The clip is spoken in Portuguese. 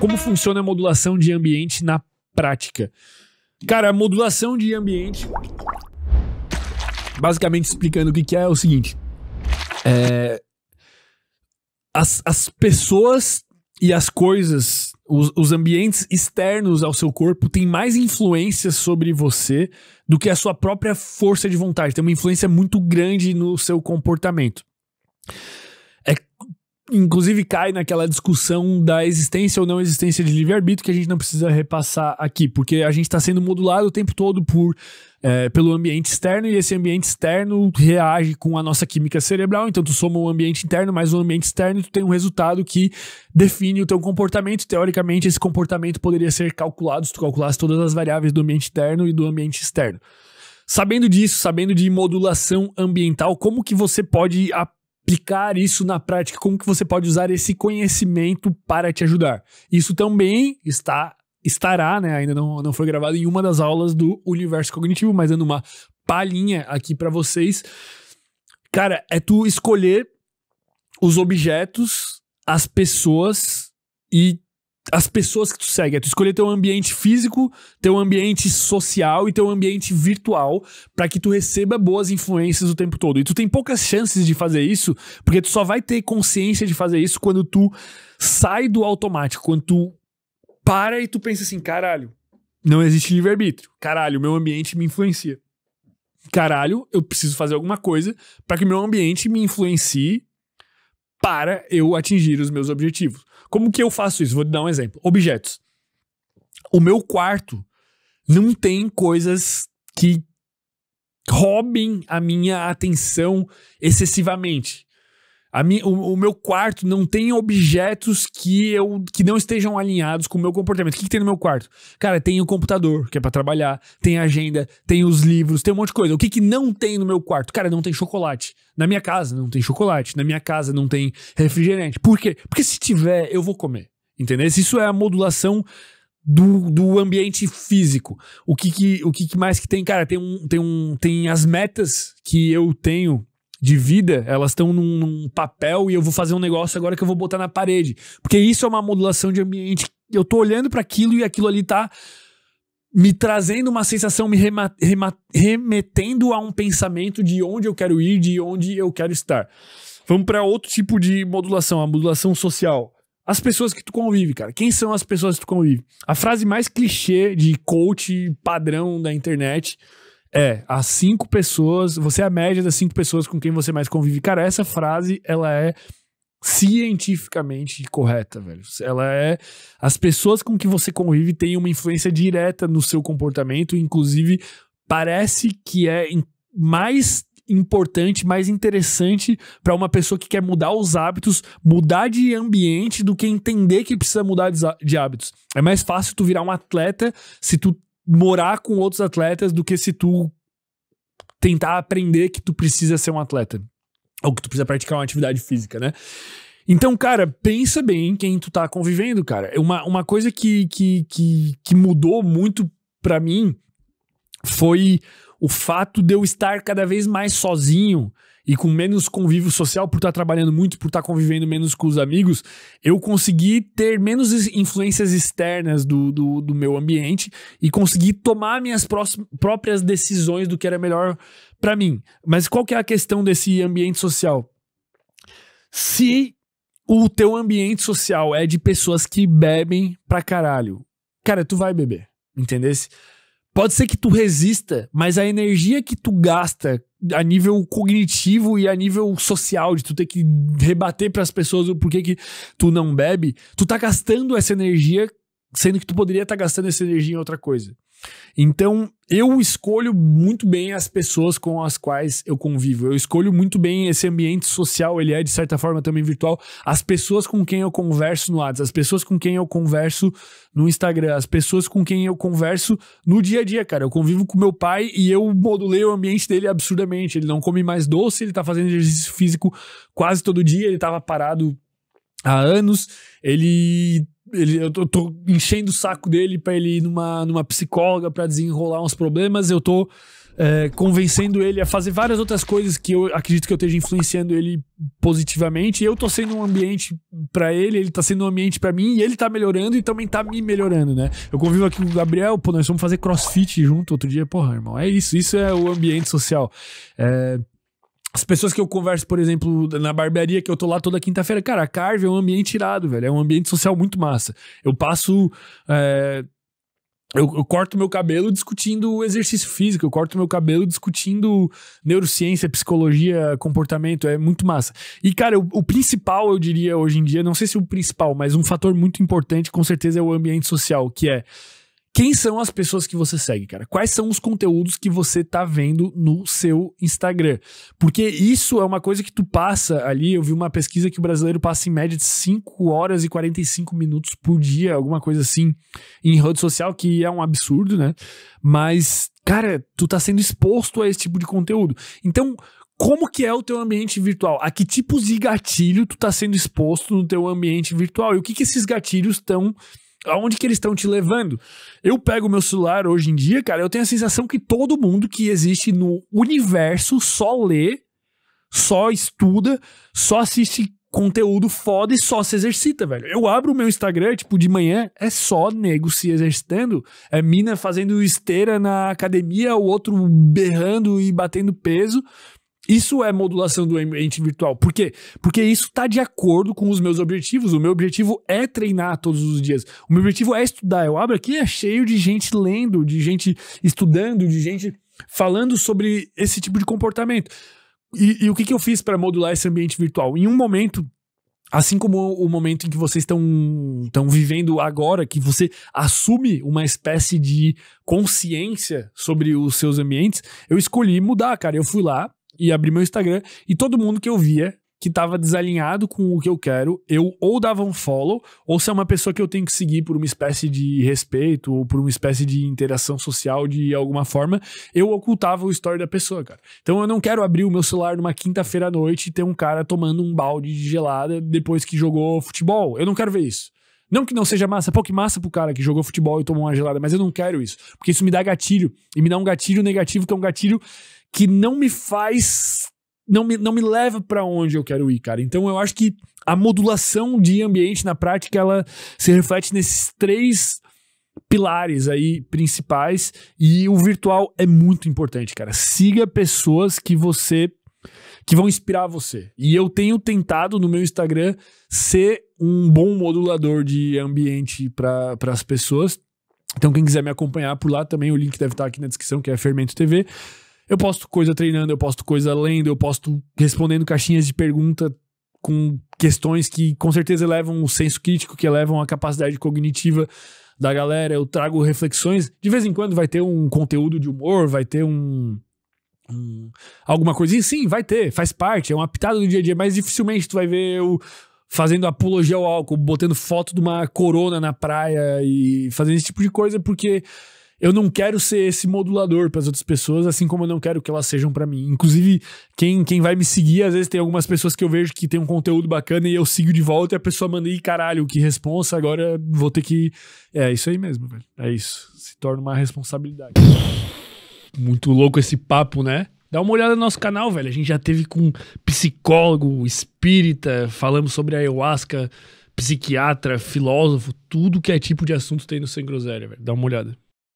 Como funciona a modulação de ambiente na prática? Cara, a modulação de ambiente. Basicamente explicando o que, que é, é o seguinte. É, as, as pessoas e as coisas, os, os ambientes externos ao seu corpo têm mais influência sobre você do que a sua própria força de vontade. Tem uma influência muito grande no seu comportamento inclusive cai naquela discussão da existência ou não existência de livre-arbítrio que a gente não precisa repassar aqui, porque a gente está sendo modulado o tempo todo por é, pelo ambiente externo e esse ambiente externo reage com a nossa química cerebral. Então, tu soma o ambiente interno mais o ambiente externo e tu tem um resultado que define o teu comportamento. Teoricamente, esse comportamento poderia ser calculado se tu calculasse todas as variáveis do ambiente interno e do ambiente externo. Sabendo disso, sabendo de modulação ambiental, como que você pode aplicar isso na prática, como que você pode usar esse conhecimento para te ajudar. Isso também está estará, né, ainda não, não foi gravado em uma das aulas do Universo Cognitivo, mas dando uma palhinha aqui para vocês. Cara, é tu escolher os objetos, as pessoas e as pessoas que tu segue, é tu escolher teu ambiente físico, teu ambiente social e teu ambiente virtual para que tu receba boas influências o tempo todo. E tu tem poucas chances de fazer isso, porque tu só vai ter consciência de fazer isso quando tu sai do automático, quando tu para e tu pensa assim, caralho, não existe livre-arbítrio. Caralho, meu ambiente me influencia. Caralho, eu preciso fazer alguma coisa para que meu ambiente me influencie para eu atingir os meus objetivos. Como que eu faço isso? Vou dar um exemplo. Objetos. O meu quarto não tem coisas que roubem a minha atenção excessivamente. Mi, o, o, meu quarto não tem objetos que eu que não estejam alinhados com o meu comportamento. O que, que tem no meu quarto? Cara, tem o computador, que é para trabalhar, tem a agenda, tem os livros, tem um monte de coisa. O que, que não tem no meu quarto? Cara, não tem chocolate. Na minha casa não tem chocolate, na minha casa não tem refrigerante. Por quê? Porque se tiver, eu vou comer. Entendeu? Isso é a modulação do, do ambiente físico. O que, que o que, que mais que tem? Cara, tem, um, tem, um, tem as metas que eu tenho de vida, elas estão num, num, papel e eu vou fazer um negócio agora que eu vou botar na parede. Porque isso é uma modulação de ambiente. Eu tô olhando para aquilo e aquilo ali tá me trazendo uma sensação, me rema, rema, remetendo a um pensamento de onde eu quero ir, de onde eu quero estar. Vamos para outro tipo de modulação, a modulação social. As pessoas que tu convive, cara. Quem são as pessoas que tu convive? A frase mais clichê de coach padrão da internet é, as cinco pessoas, você é a média das cinco pessoas com quem você mais convive. Cara, essa frase, ela é cientificamente correta, velho. Ela é. As pessoas com que você convive têm uma influência direta no seu comportamento, inclusive parece que é mais importante, mais interessante para uma pessoa que quer mudar os hábitos, mudar de ambiente do que entender que precisa mudar de hábitos. É mais fácil tu virar um atleta se tu morar com outros atletas do que se tu tentar aprender que tu precisa ser um atleta. Ou que tu precisa praticar uma atividade física, né? Então, cara, pensa bem quem tu tá convivendo, cara. É uma, uma coisa que, que, que, que mudou muito para mim foi o fato de eu estar cada vez mais sozinho e com menos convívio social, por estar trabalhando muito, por estar convivendo menos com os amigos, eu consegui ter menos influências externas do, do, do meu ambiente e consegui tomar minhas próprias decisões do que era melhor para mim. Mas qual que é a questão desse ambiente social? Se o teu ambiente social é de pessoas que bebem pra caralho, cara, tu vai beber, entendeu? Pode ser que tu resista, mas a energia que tu gasta a nível cognitivo e a nível social, de tu ter que rebater para as pessoas o porquê que tu não bebe, tu tá gastando essa energia sendo que tu poderia estar tá gastando essa energia em outra coisa. Então, eu escolho muito bem as pessoas com as quais eu convivo. Eu escolho muito bem esse ambiente social, ele é de certa forma também virtual. As pessoas com quem eu converso no WhatsApp, as pessoas com quem eu converso no Instagram, as pessoas com quem eu converso no dia a dia, cara. Eu convivo com meu pai e eu modulei o ambiente dele absurdamente. Ele não come mais doce, ele tá fazendo exercício físico quase todo dia, ele tava parado há anos, ele ele, eu tô, tô, enchendo o saco dele para ele ir numa, numa psicóloga para desenrolar uns problemas, eu tô é, convencendo ele a fazer várias outras coisas que eu acredito que eu esteja influenciando ele positivamente. E eu tô sendo um ambiente para ele, ele tá sendo um ambiente para mim, e ele tá melhorando e também tá me melhorando, né? Eu convivo aqui com o Gabriel, pô, nós vamos fazer crossfit junto outro dia, porra, irmão. É isso, isso é o ambiente social. É, as pessoas que eu converso, por exemplo, na barbearia, que eu tô lá toda quinta-feira, cara, a Carve é um ambiente irado, velho. É um ambiente social muito massa. Eu passo. É... Eu, eu, corto meu cabelo discutindo exercício físico, eu corto meu cabelo discutindo neurociência, psicologia, comportamento, é muito massa. E, cara, o, o, principal, eu diria hoje em dia, não sei se o principal, mas um fator muito importante com certeza é o ambiente social, que é quem são as pessoas que você segue, cara? Quais são os conteúdos que você tá vendo no seu Instagram? Porque isso é uma coisa que tu passa ali. Eu vi uma pesquisa que o brasileiro passa em média de 5 horas e 45 minutos por dia, alguma coisa assim, em rede social, que é um absurdo, né? Mas, cara, tu tá sendo exposto a esse tipo de conteúdo. Então, como que é o teu ambiente virtual? A que tipos de gatilho tu está sendo exposto no teu ambiente virtual? E o que, que esses gatilhos estão aonde que eles estão te levando. Eu pego meu celular hoje em dia, cara, eu tenho a sensação que todo mundo que existe no universo só lê, só estuda, só assiste conteúdo foda e só se exercita, velho. Eu abro o meu Instagram, tipo, de manhã, é só nego se exercitando, é mina fazendo esteira na academia, o outro berrando e batendo peso, isso é modulação do ambiente virtual. Por quê? Porque isso está de acordo com os meus objetivos. O meu objetivo é treinar todos os dias. O meu objetivo é estudar. Eu abro aqui, é cheio de gente lendo, de gente estudando, de gente falando sobre esse tipo de comportamento. E, e o que, que eu fiz para modular esse ambiente virtual? Em um momento, Assim como o momento em que vocês estão vivendo agora, que você assume uma espécie de consciência sobre os seus ambientes, eu escolhi mudar, cara. Eu fui lá, e abri meu Instagram e todo mundo que eu via que estava desalinhado com o que eu quero, eu ou dava um follow, ou se é uma pessoa que eu tenho que seguir por uma espécie de respeito, ou por uma espécie de interação social de alguma forma, eu ocultava o story da pessoa, cara. Então eu não quero abrir o meu celular numa quinta-feira à noite e ter um cara tomando um balde de gelada depois que jogou futebol. Eu não quero ver isso. Não que não seja massa, pô, que massa pro cara que jogou futebol e tomou uma gelada, mas eu não quero isso. Porque isso me dá gatilho. E me dá um gatilho negativo, que é um gatilho que não me faz. Não me, não me leva para onde eu quero ir, cara. Então eu acho que a modulação de ambiente na prática, ela se reflete nesses três pilares aí principais e o virtual é muito importante, cara. Siga pessoas que você que vão inspirar você. E eu tenho tentado no meu Instagram ser um bom modulador de ambiente para as pessoas. Então, quem quiser me acompanhar por lá também, o link deve estar aqui na descrição, que é Fermento TV. Eu posto coisa treinando, eu posto coisa lendo, eu posto respondendo caixinhas de pergunta com questões que com certeza elevam o senso crítico, que elevam a capacidade cognitiva da galera. Eu trago reflexões. De vez em quando vai ter um conteúdo de humor, vai ter um, um, alguma coisinha, sim, vai ter, faz parte, é uma pitada do dia a dia, mas dificilmente tu vai ver eu fazendo apologia ao álcool, botando foto de uma corona na praia e fazendo esse tipo de coisa, porque eu não quero ser esse modulador para as outras pessoas, assim como eu não quero que elas sejam para mim. Inclusive, quem, quem vai me seguir, às vezes tem algumas pessoas que eu vejo que tem um conteúdo bacana e eu sigo de volta e a pessoa manda, e caralho, que responsa, agora vou ter que. É isso aí mesmo, velho. É isso. Se torna uma responsabilidade. Muito louco esse papo, né? Dá uma olhada no nosso canal, velho. A gente já teve com psicólogo, espírita, falamos sobre ayahuasca, psiquiatra, filósofo, tudo que é tipo de assunto tem no Sem Groséria, velho. Dá uma olhada.